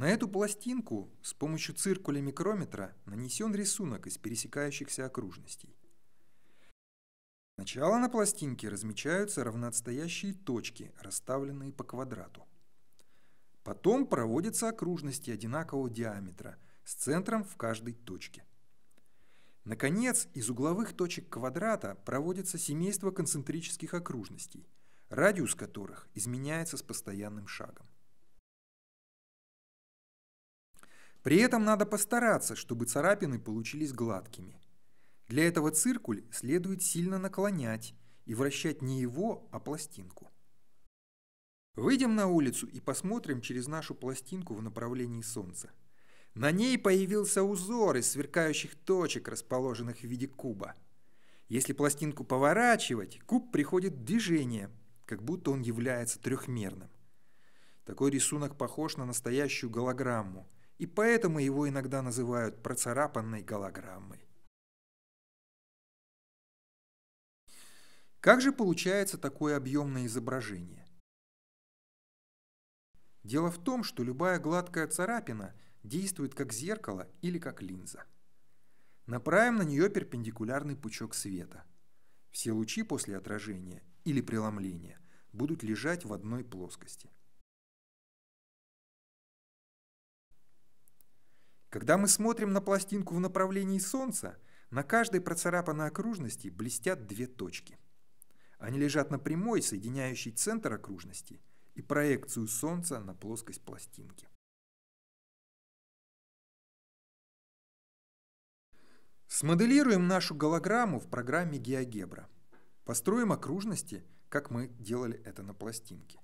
На эту пластинку с помощью циркуля микрометра нанесен рисунок из пересекающихся окружностей. Сначала на пластинке размечаются равноотстоящие точки, расставленные по квадрату. Потом проводятся окружности одинакового диаметра с центром в каждой точке. Наконец, из угловых точек квадрата проводится семейство концентрических окружностей, радиус которых изменяется с постоянным шагом. При этом надо постараться, чтобы царапины получились гладкими. Для этого циркуль следует сильно наклонять и вращать не его, а пластинку. Выйдем на улицу и посмотрим через нашу пластинку в направлении солнца. На ней появился узор из сверкающих точек, расположенных в виде куба. Если пластинку поворачивать, куб приходит в движение, как будто он является трехмерным. Такой рисунок похож на настоящую голограмму – и поэтому его иногда называют процарапанной голограммой. Как же получается такое объемное изображение? Дело в том, что любая гладкая царапина действует как зеркало или как линза. Направим на нее перпендикулярный пучок света. Все лучи после отражения или преломления будут лежать в одной плоскости – Когда мы смотрим на пластинку в направлении Солнца, на каждой процарапанной окружности блестят две точки. Они лежат на прямой, соединяющей центр окружности и проекцию Солнца на плоскость пластинки. Смоделируем нашу голограмму в программе GeoGebra. Построим окружности, как мы делали это на пластинке.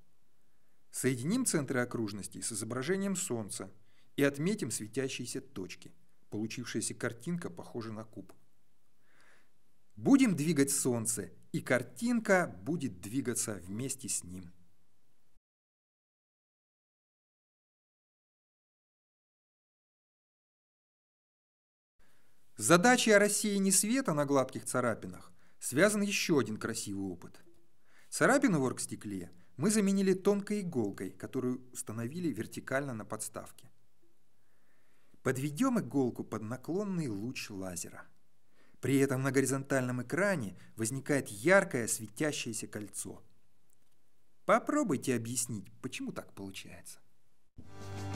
Соединим центры окружностей с изображением Солнца – и отметим светящиеся точки. Получившаяся картинка похожа на куб. Будем двигать Солнце, и картинка будет двигаться вместе с ним. Задачей о рассеянии света на гладких царапинах связан еще один красивый опыт. Царапину в оргстекле мы заменили тонкой иголкой, которую установили вертикально на подставке. Подведем иголку под наклонный луч лазера. При этом на горизонтальном экране возникает яркое светящееся кольцо. Попробуйте объяснить, почему так получается. Thank you.